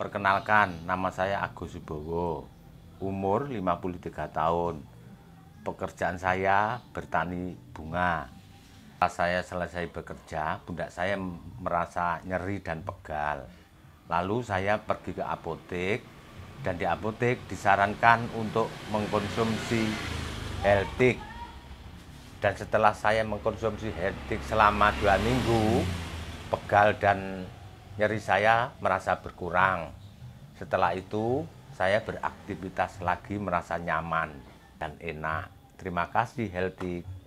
Perkenalkan, nama saya Agus Subowo Umur 53 tahun. Pekerjaan saya bertani bunga. Setelah saya selesai bekerja, bunda saya merasa nyeri dan pegal. Lalu saya pergi ke apotek dan di apotek disarankan untuk mengkonsumsi Heltik. Dan setelah saya mengkonsumsi Heltik selama dua minggu, pegal dan nyeri saya merasa berkurang. Setelah itu, saya beraktivitas lagi merasa nyaman dan enak. Terima kasih, Healthy.